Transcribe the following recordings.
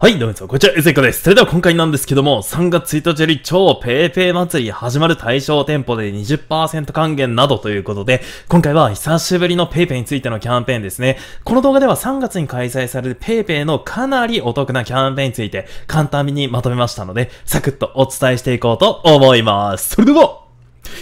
はい、どうもこんにちは、うせこです。それでは今回なんですけども、3月1日より超ペーペー祭り始まる対象店舗で20%還元などということで、今回は久しぶりのペーペーについてのキャンペーンですね。この動画では3月に開催されるペーペーのかなりお得なキャンペーンについて簡単にまとめましたので、サクッとお伝えしていこうと思います。それでは、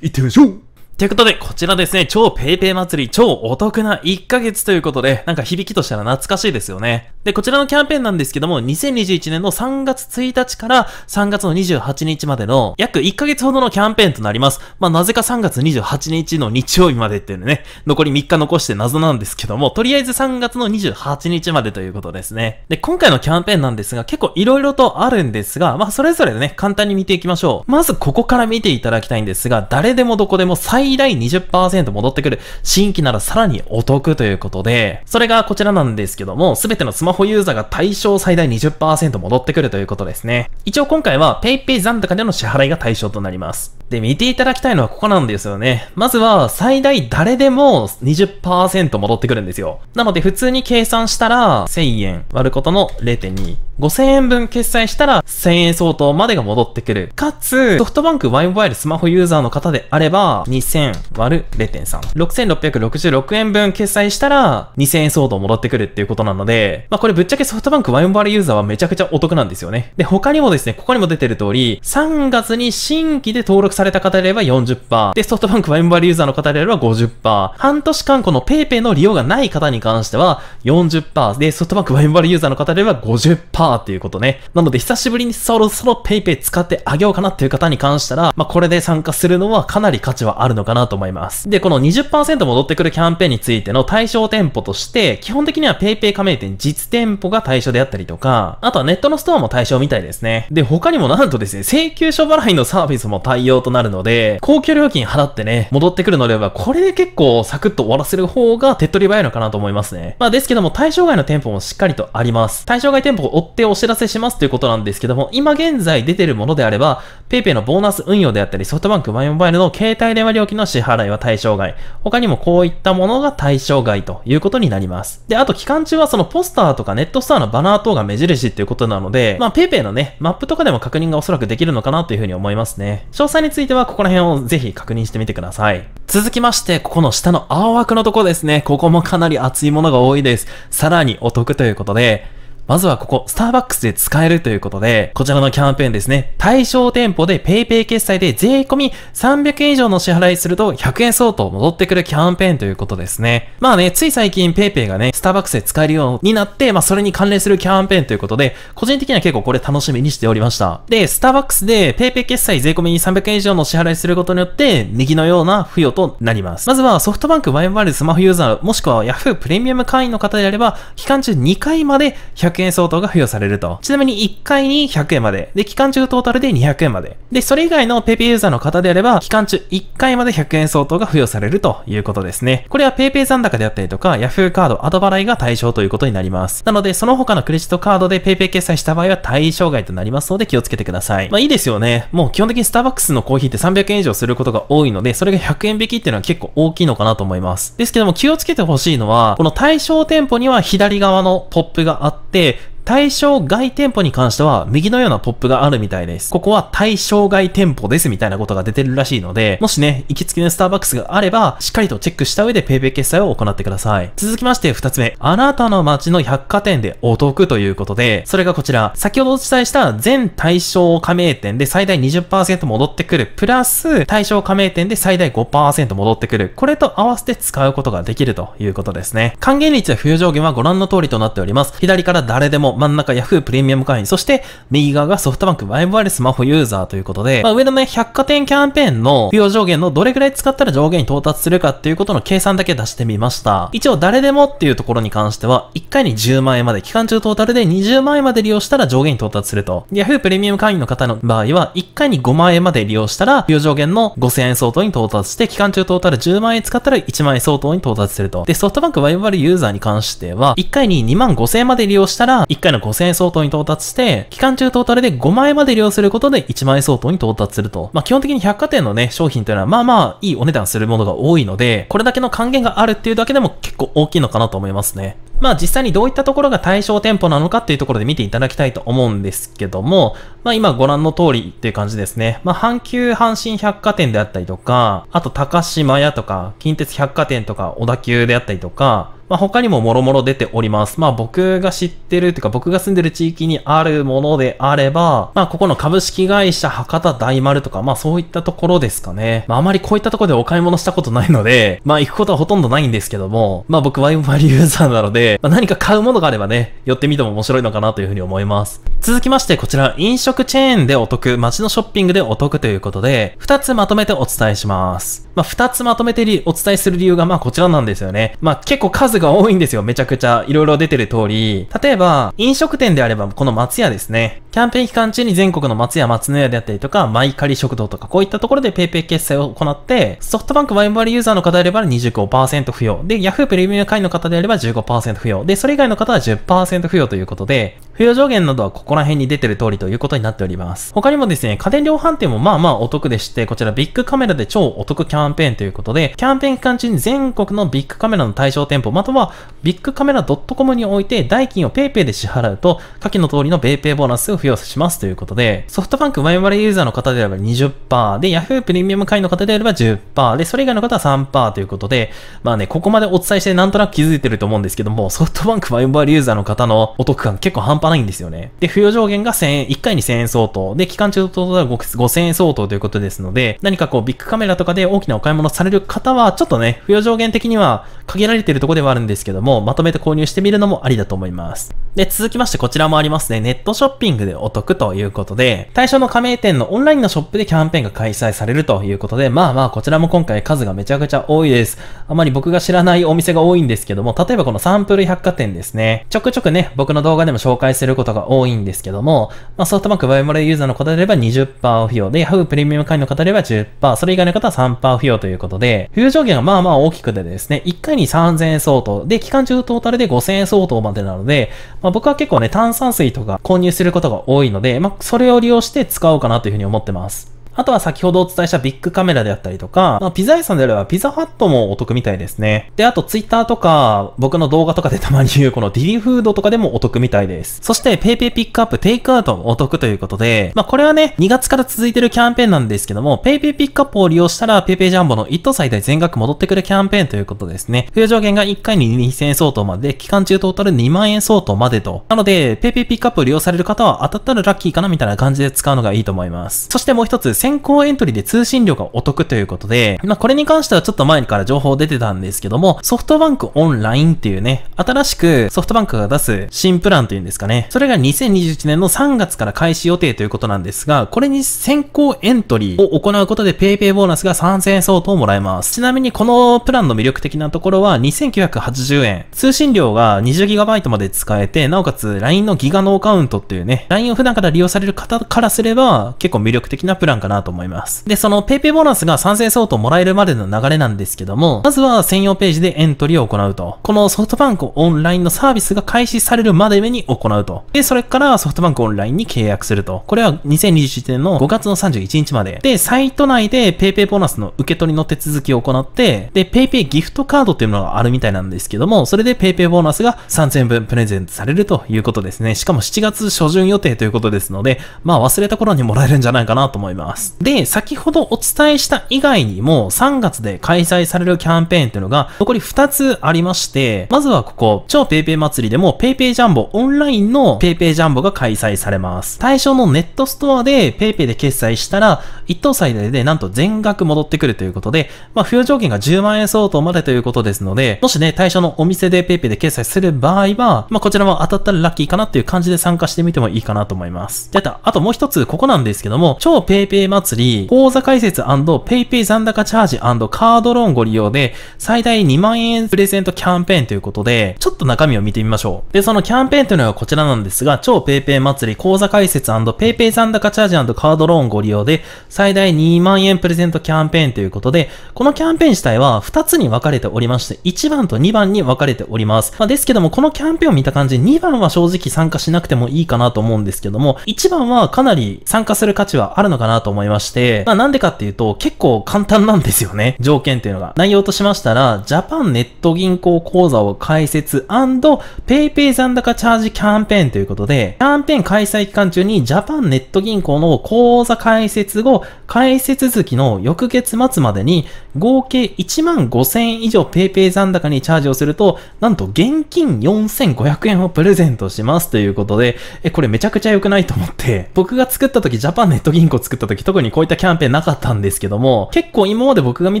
行ってみましょうということで、こちらですね、超ペイペイ祭り、超お得な1ヶ月ということで、なんか響きとしたら懐かしいですよね。で、こちらのキャンペーンなんですけども、2021年の3月1日から3月の28日までの約1ヶ月ほどのキャンペーンとなります。まあ、なぜか3月28日の日曜日までっていうね、残り3日残して謎なんですけども、とりあえず3月の28日までということですね。で、今回のキャンペーンなんですが、結構色々とあるんですが、まあ、それぞれね、簡単に見ていきましょう。まずここから見ていただきたいんですが、誰でもどこでも最最大20%戻ってくる。新規ならさらにお得ということで、それがこちらなんですけども、すべてのスマホユーザーが対象最大20%戻ってくるということですね。一応今回は PayPay 残高での支払いが対象となります。で、見ていただきたいのはここなんですよね。まずは、最大誰でも20%戻ってくるんですよ。なので、普通に計算したら、1000円割ることの0.2。5000円分決済したら1000円相当までが戻ってくる。かつ、ソフトバンクワイモバイルスマホユーザーの方であれば、2000割る0.3。6666円分決済したら、2000円相当戻ってくるっていうことなので、まあこれぶっちゃけソフトバンクワイモバイルユーザーはめちゃくちゃお得なんですよね。で、他にもですね、ここにも出てる通り、3月に新規で登録された方であれば40%、で、ソフトバンクインバリユーザーの方であれば50%、半年間この PayPay の利用がない方に関しては40%、で、ソフトバンクインバリユーザーの方であれば50%っていうことね。なので、久しぶりにそろそろ PayPay 使ってあげようかなっていう方に関したら、まあ、これで参加するのはかなり価値はあるのかなと思います。で、この20%戻ってくるキャンペーンについての対象店舗として、基本的には PayPay 加盟店実店舗が対象であったりとか、あとはネットのストアも対象みたいですね。で、他にもなんとですね、請求書払いのサービスも対応ととなるので、公共料金払ってね、戻ってくるのであれば、これで結構サクッと終わらせる方が手っ取り早いのかなと思いますね。まあですけども、対象外の店舗もしっかりとあります。対象外店舗を追ってお知らせしますということなんですけども、今現在出てるものであれば、PayPay のボーナス運用であったり、ソフトバンクマイモバイルの携帯電話料金の支払いは対象外。他にもこういったものが対象外ということになります。で、あと期間中はそのポスターとかネットストアのバナー等が目印っていうことなので、まあ PayPay のね、マップとかでも確認がおそらくできるのかなというふうに思いますね。詳細につついてはここら辺をぜひ確認してみてください。続きまして、ここの下の青枠のとこですね。ここもかなり熱いものが多いです。さらにお得ということで、まずはここ、スターバックスで使えるということで、こちらのキャンペーンですね。対象店舗で PayPay 決済で税込み300円以上の支払いすると100円相当戻ってくるキャンペーンということですね。まあね、つい最近 PayPay がね、スターバックスで使えるようになって、まあそれに関連するキャンペーンということで、個人的には結構これ楽しみにしておりました。で、スターバックスで PayPay 決済税込み300円以上の支払いすることによって、右のような付与となります。まずはソフトバンクワイワールスマホユーザー、もしくは Yahoo プレミアム会員の方であれば、期間中2回まで100円100円相当が付与されると。ちなみに1回に100円まで。で、期間中トータルで200円まで。で、それ以外の PayPay ユーザーの方であれば、期間中1回まで100円相当が付与されるということですね。これは PayPay 残高であったりとか、Yahoo カード、後払いが対象ということになります。なので、その他のクレジットカードで PayPay 決済した場合は対象外となりますので気をつけてください。まあいいですよね。もう基本的にスターバックスのコーヒーって300円以上することが多いので、それが100円引きっていうのは結構大きいのかなと思います。ですけども気をつけてほしいのは、この対象店舗には左側のポップがあって、対象外店舗に関しては、右のようなポップがあるみたいです。ここは対象外店舗ですみたいなことが出てるらしいので、もしね、行きつけのスターバックスがあれば、しっかりとチェックした上で PayPay 決済を行ってください。続きまして2つ目、あなたの街の百貨店でお得ということで、それがこちら、先ほどお伝えした全対象加盟店で最大20%戻ってくる、プラス対象加盟店で最大5%戻ってくる、これと合わせて使うことができるということですね。還元率や付与上限はご覧の通りとなっております。左から誰でも真ん中ヤフープレミアム会員、そして右側がソフトバンクワイブワルスマホユーザーということで、まあ、上のね、百貨店キャンペーンの付与上限のどれくらい使ったら上限に到達するかっていうことの計算だけ出してみました。一応誰でもっていうところに関しては、1回に10万円まで、期間中トータルで20万円まで利用したら上限に到達すると。ヤフープレミアム会員の方の場合は、1回に5万円まで利用したら、付与上限の5000円相当に到達して、期間中トータル10万円使ったら1万円相当に到達すると。で、ソフトバンクワイブワルユーザーに関しては、1回に2万5000円まで利用したら、1回の5000円相当に到達して、期間中トータルで5万円まで利用することで1万円相当に到達すると。まあ、基本的に百貨店のね、商品というのはまあまあいいお値段するものが多いので、これだけの還元があるっていうだけでも結構大きいのかなと思いますね。まあ実際にどういったところが対象店舗なのかっていうところで見ていただきたいと思うんですけども、まあ今ご覧の通りっていう感じですね。まあ阪急阪神百貨店であったりとか、あと高島屋とか、近鉄百貨店とか、小田急であったりとか、まあ、他にももろもろ出ております。まあ、僕が知ってるというか、僕が住んでる地域にあるものであれば、まあ、ここの株式会社博多大丸とか、まあ、そういったところですかね。まあ、あまりこういったところでお買い物したことないので、まあ、行くことはほとんどないんですけども、まあ、僕 Wi-Fi ユーザーなので、まあ、何か買うものがあればね、寄ってみても面白いのかなというふうに思います。続きましてこちら、飲食チェーンでお得、街のショッピングでお得ということで、2つまとめてお伝えします。まあ、2つまとめてお伝えする理由がまあこちらなんですよね。まあ、結構数が多いんですよ、めちゃくちゃ。いろいろ出てる通り。例えば、飲食店であればこの松屋ですね。キャンペーン期間中に全国の松屋松の屋であったりとか、マイカリ食堂とか、こういったところで PayPay 決済を行って、ソフトバンクワインバリユーザーの方であれば25%付与。で、Yahoo プレミア会員の方であれば15%付付与。で、それ以外の方は10%不要ということで、付与上限などはここら辺に出てる通りということになっております。他にもですね、家電量販店もまあまあお得でして、こちらビッグカメラで超お得キャンペーンということで、キャンペーン期間中に全国のビッグカメラの対象店舗、またはビッグカメラ .com において代金を PayPay で支払うと、下記の通りの PayPay ボーナスを付与しますということで、ソフトバンクワイ前ーユーザーの方であれば20%で、Yahoo プレミアム会員の方であれば10%で、それ以外の方は3%ということで、まあね、ここまでお伝えしてなんとなく気づいてると思うんですけども、ソフトバンクワイ前ーユーザーの方のお得感結構半端ないんですよね。で、付与上限が1000円、1回に1000円相当。で、期間中とは5000円相当ということですので、何かこうビッグカメラとかで大きなお買い物される方は、ちょっとね、付与上限的には限られてるとこではあるんですけども、まとめて購入してみるのもありだと思います。で、続きましてこちらもありますね。ネットショッピングでお得ということで、対象の加盟店のオンラインのショップでキャンペーンが開催されるということで、まあまあこちらも今回数がめちゃくちゃ多いです。あまり僕が知らないお店が多いんですけども、例えばこのサンプル百貨店ですね。ちょくちょくね、僕の動画でも紹介することが多いんですけども、まあ、ソフトバンクバイオモレユーザーの方であれば20%オフ用で、Yahoo プレミアム会員の方であれば10%、それ以外の方は3%オフ用ということで、付与上限がまあまあ大きくてですね、1回に3000円相当、で、期間中トータルで5000円相当までなので、まあ、僕は結構ね、炭酸水とか購入することが多いので、まあ、それを利用して使おうかなというふうに思ってます。あとは先ほどお伝えしたビッグカメラであったりとか、まあ、ピザ屋さんであればピザハットもお得みたいですね。で、あとツイッターとか、僕の動画とかでたまに言うこのディリフードとかでもお得みたいです。そしてペイペイピックアップ、テイクアウトもお得ということで、まあこれはね、2月から続いてるキャンペーンなんですけども、ペイペイピックアップを利用したらペイペイジャンボの1等最大全額戻ってくるキャンペーンということですね。冬上限が1回に2000円相当まで、期間中トータル2万円相当までと。なので、ペイペイピックアップを利用される方は当たったらラッキーかなみたいな感じで使うのがいいと思います。そしてもう一つ、先行エントリーで通信料がお得ということで、まあこれに関してはちょっと前から情報出てたんですけども、ソフトバンクオンラインっていうね、新しくソフトバンクが出す新プランというんですかね、それが2021年の3月から開始予定ということなんですが、これに先行エントリーを行うことで PayPay ボーナスが3000円相当もらえます。ちなみにこのプランの魅力的なところは2980円。通信料が 20GB まで使えて、なおかつ LINE のギガノーカウントっていうね、LINE を普段から利用される方からすれば結構魅力的なプランかななと思います。で、その PayPay ボーナスが3000相当もらえるまでの流れなんですけども、まずは専用ページでエントリーを行うと。このソフトバンクオンラインのサービスが開始されるまでに行うと。で、それからソフトバンクオンラインに契約すると。これは2021年の5月の31日まで。で、サイト内で PayPay ボーナスの受け取りの手続きを行って、で、PayPay ギフトカードっていうのがあるみたいなんですけども、それで PayPay ボーナスが3000分プレゼントされるということですね。しかも7月初旬予定ということですので、まあ忘れた頃にもらえるんじゃないかなと思います。。で、先ほどお伝えした以外にも、3月で開催されるキャンペーンっていうのが、残り2つありまして、まずはここ、超 PayPay 祭りでも PayPay ジャンボオンラインの PayPay ジャンボが開催されます。対象のネットストアで PayPay で決済したら、1等最大でなんと全額戻ってくるということで、まあ、付与条件が10万円相当までということですので、もしね、対象のお店で PayPay で決済する場合は、まあ、こちらも当たったらラッキーかなっていう感じで参加してみてもいいかなと思います。で、あともう一つ、ここなんですけども、超祭り、口座開設 &PayPay 残高チャージカードローンご利用で、最大2万円プレゼントキャンペーンということで、ちょっと中身を見てみましょう。で、そのキャンペーンというのがこちらなんですが、超 PayPay 祭り、口座開設 &PayPay 残高チャージカードローンご利用で、最大2万円プレゼントキャンペーンということで、このキャンペーン自体は2つに分かれておりまして、1番と2番に分かれております。まあ、ですけども、このキャンペーンを見た感じ、2番は正直参加しなくてもいいかなと思うんですけども、1番はかなり参加する価値はあるのかなと思います。思いまして、まあなんでかっていうと結構簡単なんですよね。条件っていうのが。内容としましたら、ジャパンネット銀行口座を開設 &PayPay 残高チャージキャンペーンということで、キャンペーン開催期間中にジャパンネット銀行の口座開設後、開設月の翌月末までに合計1万5000円以上 PayPay 残高にチャージをすると、なんと現金4500円をプレゼントしますということで、え、これめちゃくちゃ良くないと思って、僕が作った時、ジャパンネット銀行作った時特にこういったキャンペーンなかったんですけども、結構今まで僕が見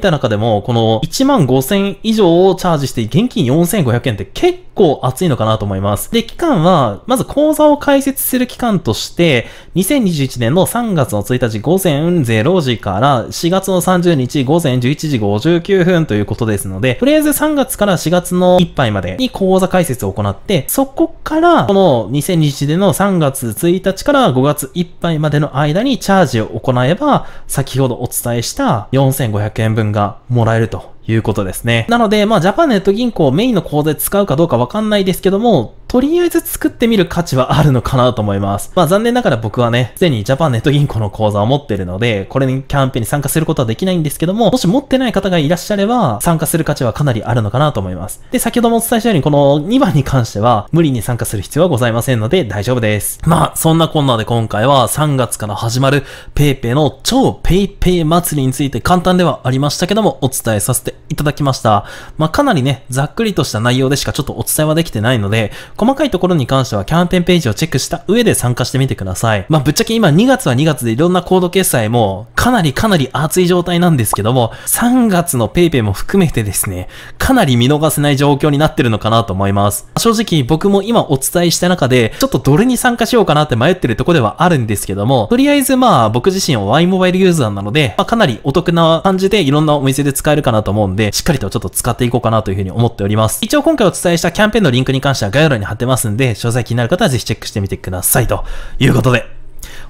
た中でも、この1万5000円以上をチャージして現金4500円って結構熱いのかなと思います。で、期間は、まず口座を開設する期間として、2021年の3月の1日午前0時から4月の30日午前11時59分ということですので、とりあえず3月から4月の1杯までに口座開設を行って、そこから、この2021年の3月1日から5月いっぱいまでの間にチャージを行まえば、先ほどお伝えした4500円分がもらえるということですね。なので、まあ、ジャパネット銀行メインの口座で使うかどうかわかんないですけども、とりあえず作ってみる価値はあるのかなと思います。まあ残念ながら僕はね、すでにジャパンネット銀行の口座を持ってるので、これにキャンペーンに参加することはできないんですけども、もし持ってない方がいらっしゃれば、参加する価値はかなりあるのかなと思います。で、先ほどもお伝えしたように、この2番に関しては、無理に参加する必要はございませんので、大丈夫です。まあ、そんなこんなで今回は3月から始まる PayPay の超 PayPay 祭りについて簡単ではありましたけども、お伝えさせていただきました。まあ、かなりね、ざっくりとした内容でしかちょっとお伝えはできてないので、細かいところに関してはキャンペーンページをチェックした上で参加してみてください。まあ、ぶっちゃけ今2月は2月でいろんなコード決済もかなりかなり熱い状態なんですけども、3月の PayPay も含めてですね、かなり見逃せない状況になってるのかなと思います。正直僕も今お伝えした中で、ちょっとどれに参加しようかなって迷ってるとこではあるんですけども、とりあえずまあ僕自身は Y モバイルユーザーなので、まあ、かなりお得な感じでいろんなお店で使えるかなと思うんで、しっかりとちょっと使っていこうかなというふうに思っております。一応今回お伝えしたキャンペーンのリンクに関しては概要欄に貼ってますんで、詳細気になる方はぜひチェックしてみてください。ということで、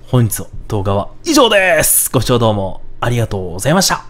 本日の動画は以上ですご視聴どうもありがとうございました